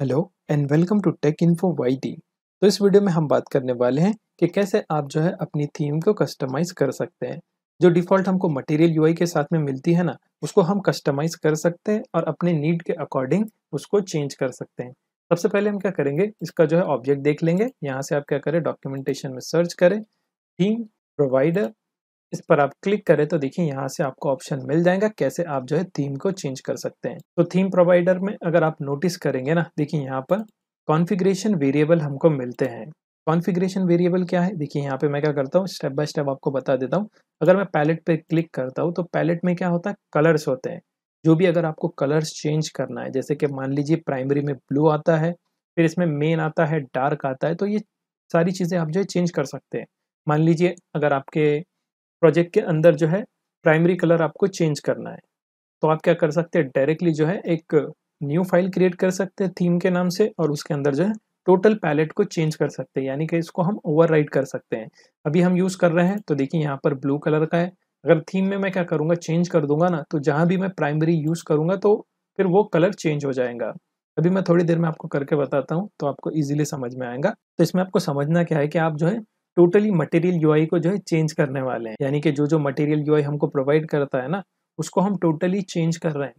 hello and welcome to Tech Info Y T तो इस video में हम बात करने वाले हैं कि कैसे आप जो है अपनी थीम को कस्टमाइज कर सकते हैं जो डिफ़ॉल्ट हमको मटेरियल यूआई के साथ में मिलती है ना उसको हम कस्टमाइज कर सकते हैं और अपने नीड के अकॉर्डिंग उसको चेंज कर सकते हैं सबसे पहले हम क्या करेंगे इसका जो है ऑब्जेक्ट देख लेंगे यहाँ से आप क्या करें डॉक्यूमेंटेशन में सर्च करें थीम प्रोवाइडर इस पर आप क्लिक करें तो देखिए यहाँ से आपको ऑप्शन मिल जाएगा कैसे आप जो है थीम को चेंज कर सकते हैं तो थीम प्रोवाइडर में अगर आप नोटिस करेंगे ना देखिए यहाँ पर कॉन्फ़िगरेशन वेरिएबल हमको मिलते हैं कॉन्फ़िगरेशन वेरिएबल क्या है देखिए यहाँ पे मैं क्या करता हूँ स्टेप बाय स्टेप आपको बता देता हूँ अगर मैं पैलेट पे क्लिक करता हूँ तो पैलेट में क्या होता है कलर्स होते हैं जो भी अगर आपको कलर्स चेंज करना है जैसे कि मान लीजिए प्राइमरी में ब्लू आता है फिर इसमें मेन आता है डार्क आता है तो ये सारी चीज़ें आप जो है चेंज कर सकते हैं मान लीजिए अगर आपके प्रोजेक्ट के अंदर जो है प्राइमरी कलर आपको चेंज करना है तो आप क्या कर सकते हैं डायरेक्टली जो है एक न्यू फाइल क्रिएट कर सकते हैं थीम के नाम से और उसके अंदर जो है टोटल पैलेट को चेंज कर सकते हैं यानी कि इसको हम ओवरराइड कर सकते हैं अभी हम यूज़ कर रहे हैं तो देखिए यहाँ पर ब्लू कलर का है अगर थीम में मैं क्या करूँगा चेंज कर दूंगा ना तो जहाँ भी मैं प्राइमरी यूज़ करूँगा तो फिर वो कलर चेंज हो जाएगा अभी मैं थोड़ी देर में आपको करके बताता हूँ तो आपको ईजिली समझ में आएगा तो इसमें आपको समझना क्या है कि आप जो है टोटली मटेरियल यू को जो है चेंज करने वाले हैं यानी कि जो जो मटेरियल यू हमको प्रोवाइड करता है ना उसको हम टोटली चेंज कर रहे हैं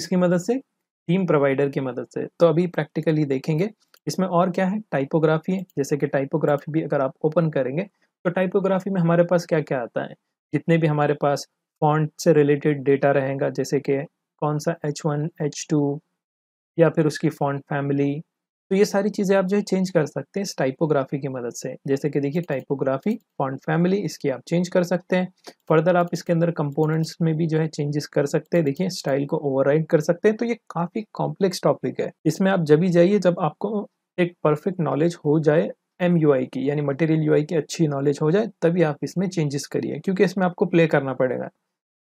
इसकी मदद से थीम प्रोवाइडर की मदद से तो अभी प्रैक्टिकली देखेंगे इसमें और क्या है टाइपोग्राफी है जैसे कि टाइपोग्राफी भी अगर आप ओपन करेंगे तो टाइपोग्राफी में हमारे पास क्या क्या आता है जितने भी हमारे पास फॉन्ट से रिलेटेड डेटा रहेगा जैसे कि कौन सा एच वन एच टू या फिर उसकी फॉन्ट फैमिली तो ये सारी चीज़ें आप जो है चेंज कर सकते हैं इस टाइपोग्राफी की मदद से जैसे कि देखिए टाइपोग्राफी फॉन्ट फैमिली इसकी आप चेंज कर सकते हैं फर्दर आप इसके अंदर कंपोनेंट्स में भी जो है चेंजेस कर सकते हैं देखिए स्टाइल को ओवरराइड कर सकते हैं तो ये काफ़ी कॉम्प्लेक्स टॉपिक है इसमें आप जब भी जाइए जब आपको एक परफेक्ट नॉलेज हो जाए एम यू आई की यानी मटेरियल यू आई की अच्छी नॉलेज हो जाए तभी आप इसमें चेंजेस करिए क्योंकि इसमें आपको प्ले करना पड़ेगा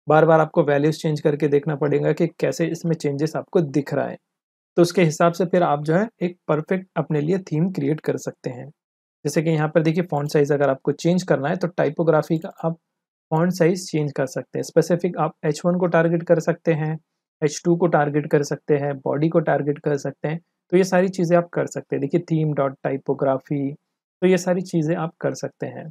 बार बार आपको वैल्यूज चेंज करके देखना पड़ेगा कि कैसे इसमें चेंजेस आपको दिख रहा है तो उसके हिसाब से फिर आप जो है एक परफेक्ट अपने लिए थीम क्रिएट कर सकते हैं जैसे कि यहाँ पर देखिए फॉन्ट साइज़ अगर आपको चेंज करना है तो टाइपोग्राफी का आप फॉन्ट साइज़ चेंज कर सकते हैं स्पेसिफिक आप एच वन को टारगेट कर सकते हैं एच टू को टारगेट कर सकते हैं बॉडी को टारगेट कर सकते हैं तो ये सारी चीज़ें आप कर सकते हैं देखिए थीम डॉट टाइपोग्राफी तो ये सारी चीज़ें आप कर सकते हैं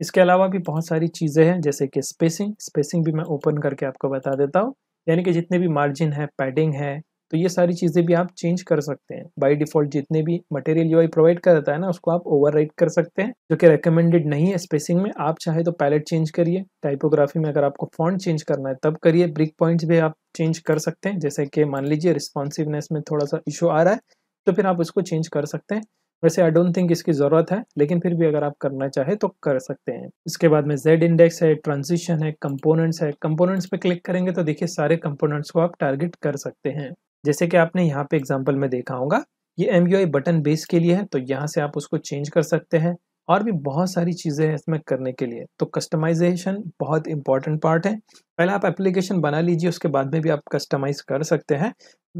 इसके अलावा भी बहुत सारी चीज़ें हैं जैसे कि स्पेसिंग स्पेसिंग भी मैं ओपन करके आपको बता देता हूँ यानी कि जितने भी मार्जिन है पैडिंग है तो ये सारी चीज़ें भी आप चेंज कर सकते हैं बाय डिफ़ॉल्ट जितने भी मटेरियल यू प्रोवाइड करता है ना उसको आप ओवर कर सकते हैं जो कि रिकमेंडेड नहीं है स्पेसिंग में आप चाहे तो पैलेट चेंज करिए टाइपोग्राफी में अगर आपको फॉन्ट चेंज करना है तब करिए ब्रिक पॉइंट्स भी आप चेंज कर सकते हैं जैसे कि मान लीजिए रिस्पॉन्सिवनेस में थोड़ा सा इशू आ रहा है तो फिर आप उसको चेंज कर सकते हैं वैसे आई डोंट थिंक इसकी ज़रूरत है लेकिन फिर भी अगर आप करना चाहे तो कर सकते हैं इसके बाद में जेड इंडेक्स है ट्रांजिशन है कंपोनेंट्स है कंपोनेंट्स पे क्लिक करेंगे तो देखिए सारे कंपोनेंट्स को आप टारगेट कर सकते हैं जैसे कि आपने यहाँ पे एग्जाम्पल में देखा होगा ये एम बटन बेस के लिए है तो यहाँ से आप उसको चेंज कर सकते हैं और भी बहुत सारी चीज़ें हैं इसमें करने के लिए तो कस्टमाइजेशन बहुत इंपॉर्टेंट पार्ट है पहले आप एप्लीकेशन बना लीजिए उसके बाद में भी आप कस्टमाइज कर सकते हैं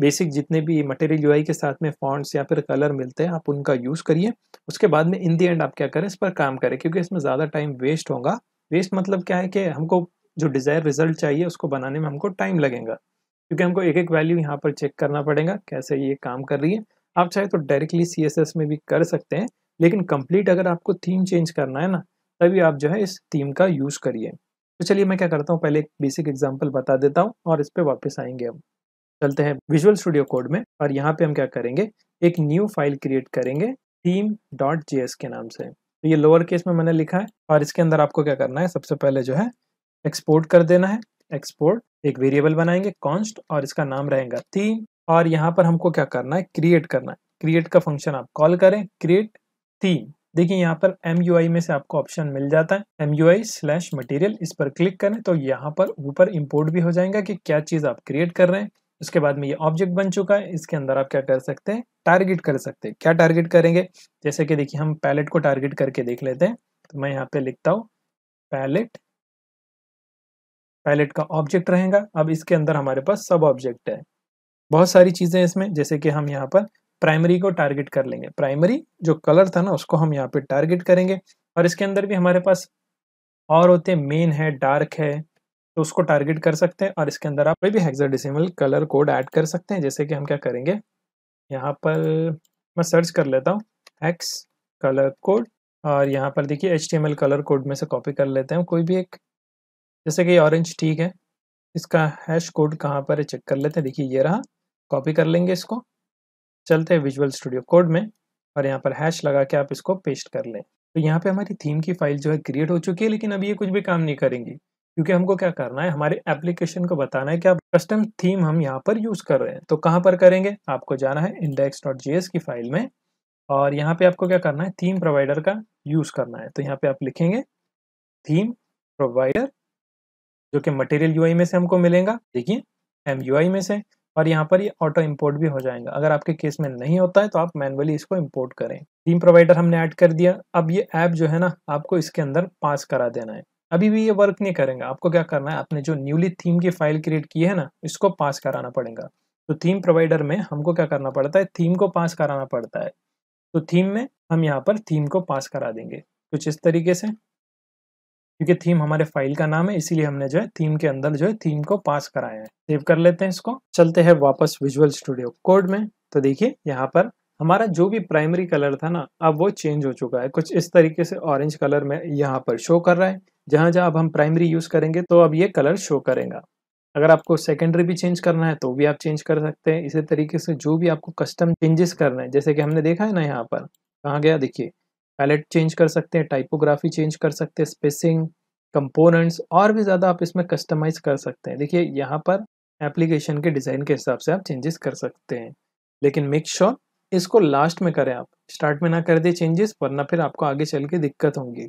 बेसिक जितने भी मटेरियल यूआई के साथ में फॉन्ट्स या फिर कलर मिलते हैं आप उनका यूज़ करिए उसके बाद में इन दी एंड आप क्या करें इस पर काम करें क्योंकि इसमें ज़्यादा टाइम वेस्ट होगा वेस्ट मतलब क्या है कि हमको जो डिज़ायर रिजल्ट चाहिए उसको बनाने में हमको टाइम लगेगा क्योंकि हमको एक एक वैल्यू यहाँ पर चेक करना पड़ेगा कैसे ये काम कर रही है आप चाहे तो डायरेक्टली सी में भी कर सकते हैं लेकिन कंप्लीट अगर आपको थीम चेंज करना है ना तभी आप जो है इस थीम का यूज़ करिए तो चलिए मैं क्या करता हूँ पहले एक बेसिक एग्जाम्पल बता देता हूँ और इस पर वापस आएंगे हम चलते हैं विजुअल स्टूडियो कोड में और यहाँ पे हम क्या करेंगे एक न्यू फाइल क्रिएट करेंगे थीम डॉट जे के नाम से तो ये लोअर केस में मैंने लिखा है और इसके अंदर आपको क्या करना है सबसे पहले जो है एक्सपोर्ट कर देना है एक्सपोर्ट एक वेरिएबल बनाएंगे कॉन्स्ट और इसका नाम रहेगा थीम और यहाँ पर हमको क्या करना है क्रिएट करना है क्रिएट का फंक्शन आप कॉल करें क्रिएट थीम देखिए यहाँ पर एम में से आपको ऑप्शन मिल जाता है M U I slash material इस पर क्लिक करें तो यहाँ पर ऊपर इम्पोर्ट भी हो जाएगा कि क्या चीज़ आप क्रिएट कर रहे हैं उसके बाद में ये ऑब्जेक्ट बन चुका है इसके अंदर आप क्या कर सकते हैं टारगेट कर सकते हैं क्या टारगेट करेंगे जैसे कि देखिए हम पैलेट को टारगेट करके देख लेते हैं तो मैं यहाँ पे लिखता हूँ पैलेट पैलेट का ऑब्जेक्ट रहेगा अब इसके अंदर हमारे पास सब ऑब्जेक्ट है बहुत सारी चीज़ें इसमें जैसे कि हम यहाँ पर प्राइमरी को टारगेट कर लेंगे प्राइमरी जो कलर था ना उसको हम यहाँ पे टारगेट करेंगे और इसके अंदर भी हमारे पास और होते हैं मेन है डार्क है तो उसको टारगेट कर सकते हैं और इसके अंदर आप कोई भी हेक्साडेसिमल कलर कोड ऐड कर सकते हैं जैसे कि हम क्या करेंगे यहाँ पर मैं सर्च कर लेता हूँ एक्स कलर कोड और यहाँ पर देखिए एच कलर कोड में से कॉपी कर लेते हैं कोई भी एक जैसे कि ऑरेंज ठीक है इसका हैश कोड कहाँ पर है चेक कर लेते हैं देखिए ये रहा कॉपी कर लेंगे इसको चलते हैं विजुअल स्टूडियो कोड में और यहाँ पर हैश लगा के आप इसको पेस्ट कर लें तो यहाँ पे हमारी थीम की फाइल जो है क्रिएट हो चुकी है लेकिन अभी ये कुछ भी काम नहीं करेंगी क्योंकि हमको क्या करना है हमारे एप्लीकेशन को बताना है कि आप कस्टम थीम हम यहाँ पर यूज़ कर रहे हैं तो कहाँ पर करेंगे आपको जाना है इंडेक्स डॉट एस की फाइल में और यहाँ पे आपको क्या करना है थीम प्रोवाइडर का यूज़ करना है तो यहाँ पे आप लिखेंगे थीम प्रोवाइडर जो कि मटेरियल यू में से हमको मिलेगा देखिए एम यू में से और यहाँ पर ये ऑटो इम्पोर्ट भी हो जाएगा अगर आपके केस में नहीं होता है तो आप मैनुअली इसको इम्पोर्ट करें टीम प्रोवाइडर हमने ऐड कर दिया अब ये ऐप जो है ना आपको इसके अंदर पास करा देना है अभी भी ये वर्क नहीं करेंगे आपको क्या करना है आपने जो न्यूली थीम की फाइल क्रिएट की है ना इसको पास कराना पड़ेगा तो थीम प्रोवाइडर में हमको क्या करना पड़ता है थीम को पास कराना पड़ता है तो थीम में हम यहाँ पर थीम को पास करा देंगे कुछ इस तरीके से क्योंकि थीम हमारे फाइल का नाम है इसीलिए हमने जो है थीम के अंदर जो है थीम को पास कराया है सेव कर लेते हैं इसको चलते हैं वापस विजुअल स्टूडियो कोड में तो देखिए यहाँ पर हमारा जो भी प्राइमरी कलर था ना अब वो चेंज हो चुका है कुछ इस तरीके से ऑरेंज कलर में यहाँ पर शो कर रहा है जहां जहां अब हम प्राइमरी यूज़ करेंगे तो अब ये कलर शो करेगा अगर आपको सेकेंडरी भी चेंज करना है तो भी आप चेंज कर सकते हैं इसी तरीके से जो भी आपको कस्टम चेंजेस करना है जैसे कि हमने देखा है ना यहाँ पर कहाँ गया देखिए पैलेट चेंज कर सकते हैं टाइपोग्राफी चेंज कर सकते हैं स्पेसिंग कंपोनेंट्स और भी ज़्यादा आप इसमें कस्टमाइज कर सकते हैं देखिए यहाँ पर एप्लीकेशन के डिज़ाइन के हिसाब से आप चेंजेस कर सकते हैं लेकिन मेक श्योर sure इसको लास्ट में करें आप स्टार्ट में ना कर दें चेंजेस वरना फिर आपको आगे चल के दिक्कत होंगी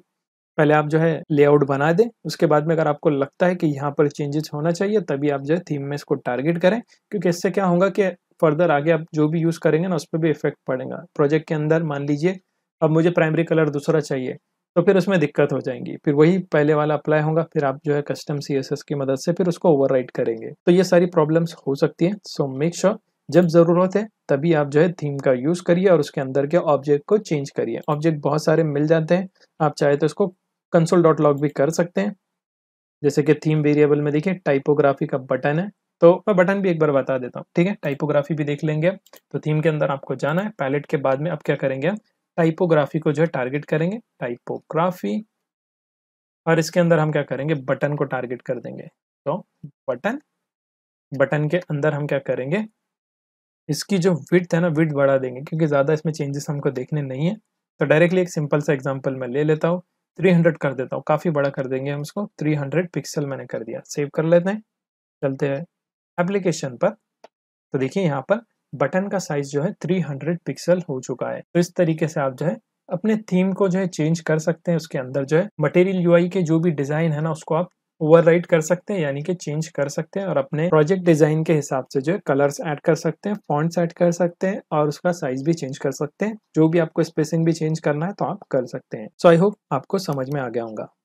पहले आप जो है लेआउट बना दें उसके बाद में अगर आपको लगता है कि यहाँ पर चेंजेस होना चाहिए तभी आप जो है थीम में इसको टारगेट करें क्योंकि इससे क्या होगा कि फर्दर आगे आप जो भी यूज़ करेंगे ना उस पर भी इफेक्ट पड़ेगा प्रोजेक्ट के अंदर मान लीजिए अब मुझे प्राइमरी कलर दूसरा चाहिए तो फिर उसमें दिक्कत हो जाएंगी फिर वही पहले वाला अप्लाई होगा फिर आप जो है कस्टम सी की मदद से फिर उसको ओवर करेंगे तो ये सारी प्रॉब्लम्स हो सकती हैं सो मेक श्योर जब ज़रूरत है तभी आप जो है थीम का यूज़ करिए और उसके अंदर के ऑब्जेक्ट को चेंज करिए ऑब्जेक्ट बहुत सारे मिल जाते हैं आप चाहे तो उसको कंसोल डॉट लॉग भी कर सकते हैं जैसे कि थीम वेरिएबल में देखिए टाइपोग्राफी का बटन है तो मैं बटन भी एक बार बता देता हूँ ठीक है टाइपोग्राफी भी देख लेंगे तो थीम के अंदर आपको जाना है पैलेट के बाद में आप क्या करेंगे टाइपोग्राफी को जो है टारगेट करेंगे टाइपोग्राफी और इसके अंदर हम क्या करेंगे बटन को टारगेट कर देंगे तो बटन बटन के अंदर हम क्या करेंगे इसकी जो विथ है ना विथ बढ़ा देंगे क्योंकि ज़्यादा इसमें चेंजेस हमको देखने नहीं है तो डायरेक्टली एक सिंपल सा एग्जाम्पल मैं ले लेता हूँ 300 कर देता हूँ काफ़ी बड़ा कर देंगे हम इसको 300 पिक्सल मैंने कर दिया सेव कर लेते हैं चलते हैं एप्लीकेशन पर तो देखिए यहाँ पर बटन का साइज जो है 300 पिक्सल हो चुका है तो इस तरीके से आप जो है अपने थीम को जो है चेंज कर सकते हैं उसके अंदर जो है मटेरियल यूआई के जो भी डिजाइन है ना उसको आप ओवरराइड कर सकते हैं यानी कि चेंज कर सकते हैं और अपने प्रोजेक्ट डिजाइन के हिसाब से जो है कलर्स ऐड कर सकते हैं फॉन्ट्स ऐड कर सकते हैं और उसका साइज भी चेंज कर सकते हैं जो भी आपको स्पेसिंग भी चेंज करना है तो आप कर सकते हैं सो आई होप आपको समझ में आ गया होगा